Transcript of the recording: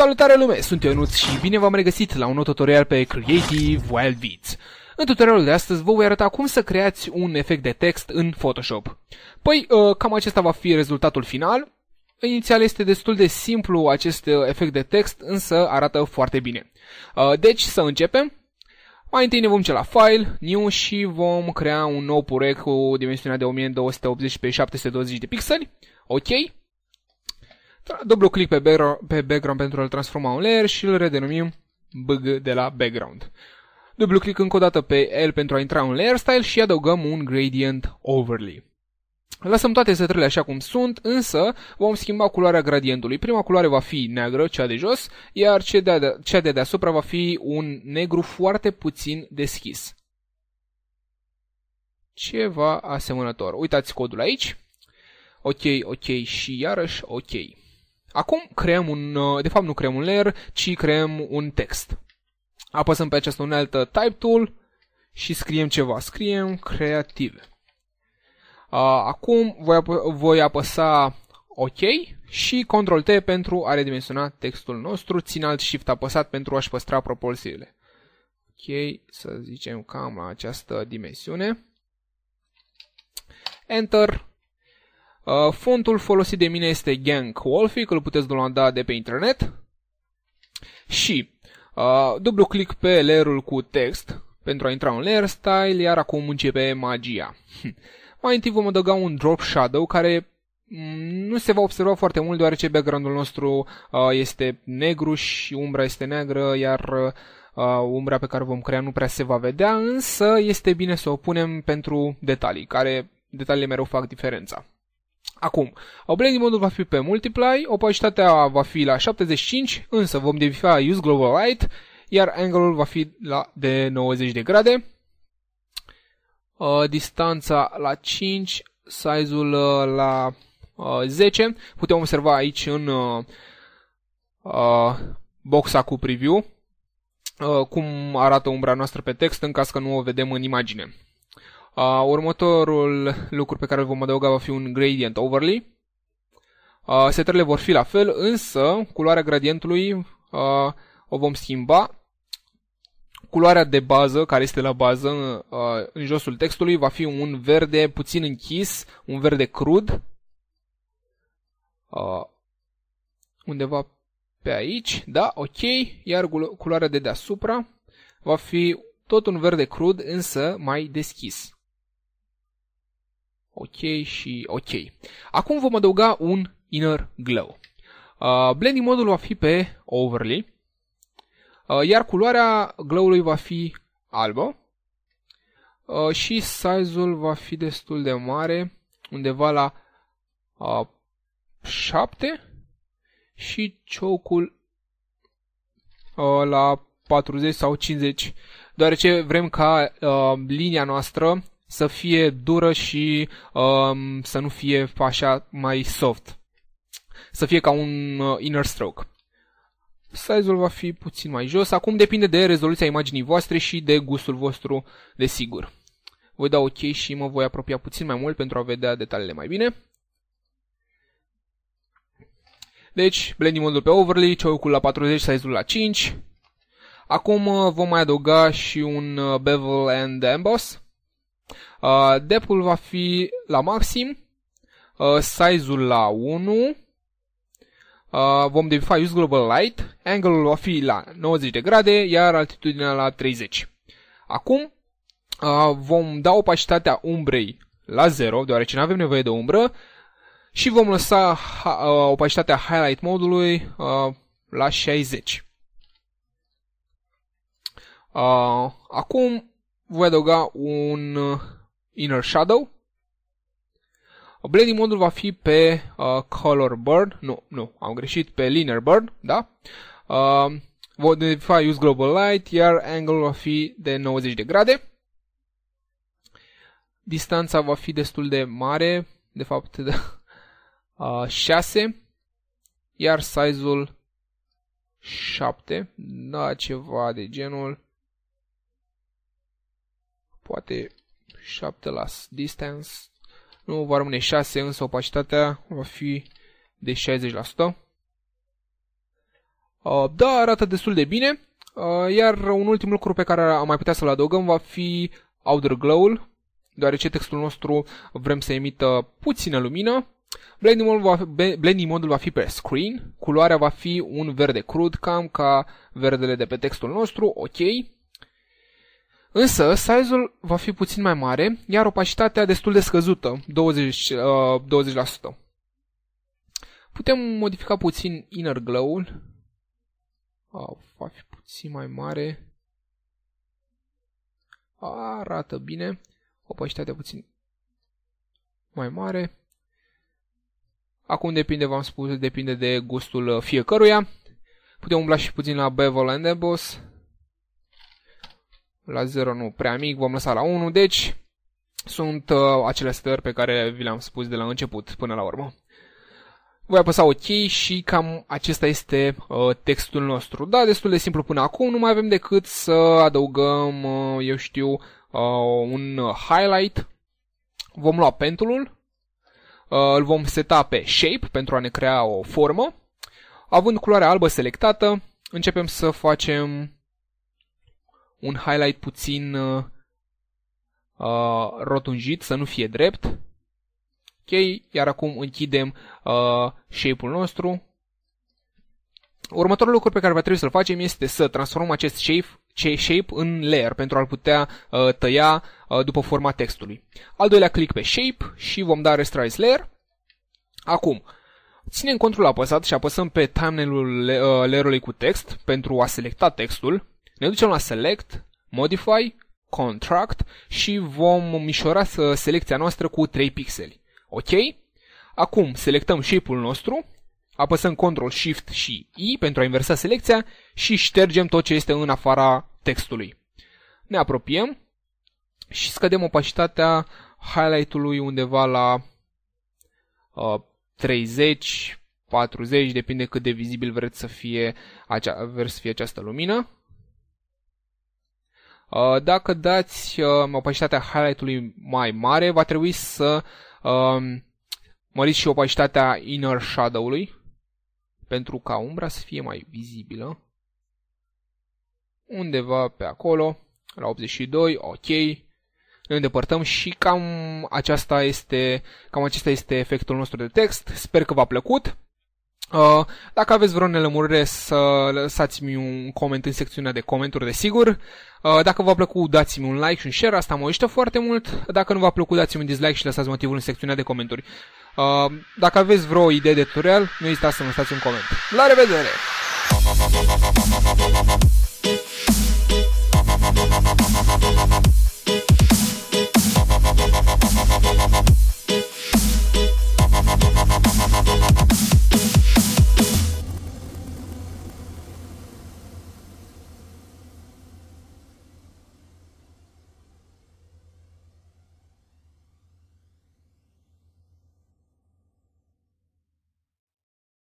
Salutare lume, sunt Ionuț și bine v-am regăsit la un nou tutorial pe Creative Wild Beats. În tutorialul de astăzi vă voi arăta cum să creați un efect de text în Photoshop. Păi, uh, cam acesta va fi rezultatul final. Inițial este destul de simplu acest uh, efect de text, însă arată foarte bine. Uh, deci să începem. Mai întâi ne vom ce la File, New și vom crea un nou proiect cu dimensiunea de 1280 x 720 de pixeli. Ok. Da, dublu click pe background, pe background pentru a-l transforma în layer și îl redenumim bg de la background. Dublu click încă o dată pe el pentru a intra în layer style și adăugăm un gradient overlay. Lăsăm toate setările așa cum sunt, însă vom schimba culoarea gradientului. Prima culoare va fi neagră, cea de jos, iar cea de, cea de deasupra va fi un negru foarte puțin deschis. Ceva asemănător. Uitați codul aici. Ok, ok și iarăși ok. Acum creăm un, uh, de fapt nu creăm un layer, ci creăm un text. Apăsăm pe această unealtă Type Tool și scriem ceva. Scriem creative. Uh, acum voi, ap- voi apăsa OK și Ctrl T pentru a redimensiona textul nostru, țin alt Shift apăsat pentru a-și păstra proporțiile. Ok, să zicem cam la această dimensiune. Enter Uh, fontul folosit de mine este Gank Wolfic, îl puteți downloada de pe internet. Și uh, dublu click pe layerul cu text pentru a intra în layer style, iar acum începe magia. Hm. Mai întâi vom adăuga un drop shadow care mm, nu se va observa foarte mult deoarece background-ul nostru uh, este negru și umbra este neagră, iar uh, umbra pe care vom crea nu prea se va vedea, însă este bine să o punem pentru detalii, care detaliile mereu fac diferența. Acum, blending modul va fi pe multiply, opacitatea va fi la 75, însă vom devifia use global light, iar angle-ul va fi la de 90 de grade. Uh, distanța la 5, size-ul uh, la uh, 10. Putem observa aici în uh, uh, boxa cu preview uh, cum arată umbra noastră pe text în caz că nu o vedem în imagine. Uh, următorul lucru pe care îl vom adăuga va fi un gradient overlay. Uh, setările vor fi la fel, însă culoarea gradientului uh, o vom schimba. Culoarea de bază, care este la bază uh, în josul textului, va fi un verde puțin închis, un verde crud. Uh, undeva pe aici, da, ok, iar culoarea de deasupra va fi tot un verde crud, însă mai deschis ok și ok. Acum vom adăuga un inner glow. Uh, blending modul va fi pe overlay, uh, iar culoarea glow-ului va fi albă uh, și size-ul va fi destul de mare, undeva la uh, 7 și ciocul uh, la 40 sau 50, deoarece vrem ca uh, linia noastră să fie dură și um, să nu fie așa mai soft. Să fie ca un uh, inner stroke. Size-ul va fi puțin mai jos. Acum depinde de rezoluția imaginii voastre și de gustul vostru, desigur. Voi da OK și mă voi apropia puțin mai mult pentru a vedea detaliile mai bine. Deci, blending modul pe overlay, ceucul la 40, size-ul la 5. Acum uh, vom mai adăuga și un uh, bevel and emboss. Uh, depul va fi la maxim, uh, size-ul la 1, uh, vom define use global light, angle-ul va fi la 90 de grade, iar altitudinea la 30. Acum uh, vom da opacitatea umbrei la 0, deoarece nu avem nevoie de umbră, și vom lăsa uh, opacitatea highlight modului uh, la 60. Uh, acum voi adăuga un uh, Inner Shadow. Blending modul va fi pe uh, Color Burn, nu, nu, am greșit, pe Linear Burn, da? Uh, voi identifica Use Global Light, iar angle va fi de 90 de grade. Distanța va fi destul de mare, de fapt de, uh, 6, iar size-ul 7, da, ceva de genul poate 7 la distance, nu va rămâne 6, însă opacitatea va fi de 60%. Uh, da, arată destul de bine, uh, iar un ultim lucru pe care am mai putea să-l adăugăm va fi outer glow-ul, deoarece textul nostru vrem să emită puțină lumină. Blending mode va, fi, blending mode va fi pe screen, culoarea va fi un verde crud, cam ca verdele de pe textul nostru, ok. Însă, size-ul va fi puțin mai mare, iar opacitatea destul de scăzută, 20, uh, 20%. Putem modifica puțin inner glow-ul. Uh, va fi puțin mai mare. Arată bine. Opacitatea puțin mai mare. Acum depinde, v-am spus, depinde de gustul uh, fiecăruia. Putem umbla și puțin la bevel and emboss. La 0 nu prea mic, vom lăsa la 1, deci sunt uh, acele stări pe care vi le-am spus de la început până la urmă. Voi apăsa OK și cam acesta este uh, textul nostru. Da, destul de simplu până acum, nu mai avem decât să adăugăm, uh, eu știu, uh, un highlight. Vom lua pentulul, uh, îl vom seta pe shape pentru a ne crea o formă. Având culoarea albă selectată, începem să facem un highlight puțin uh, uh, rotunjit, să nu fie drept. Ok, iar acum închidem uh, shape-ul nostru. Următorul lucru pe care va trebui să-l facem este să transformăm acest shape, shape în layer pentru a-l putea uh, tăia uh, după forma textului. Al doilea click pe shape și vom da restrize layer. Acum, ținem controlul apăsat și apăsăm pe thumbnail-ul uh, ului cu text pentru a selecta textul ne ducem la Select, Modify, Contract și vom mișora selecția noastră cu 3 pixeli. Ok? Acum selectăm shape-ul nostru, apăsăm Ctrl Shift și I pentru a inversa selecția și ștergem tot ce este în afara textului. Ne apropiem și scădem opacitatea highlight-ului undeva la uh, 30, 40, depinde cât de vizibil vreți să fie, acea, vreți să fie această lumină. Uh, dacă dați um, opacitatea highlight-ului mai mare, va trebui să um, măriți și opacitatea inner shadow-ului pentru ca umbra să fie mai vizibilă. Undeva pe acolo, la 82, ok. Ne îndepărtăm și cam, aceasta este, cam acesta este efectul nostru de text. Sper că v-a plăcut. Uh, dacă aveți vreo nelămurire să lăsați-mi un coment în secțiunea de comenturi, desigur. Uh, dacă v-a plăcut, dați-mi un like și un share, asta mă ajută foarte mult. Dacă nu v-a plăcut, dați-mi un dislike și lăsați motivul în secțiunea de comentarii. Uh, dacă aveți vreo idee de tutorial, nu ezitați să-mi lăsați un coment. La revedere!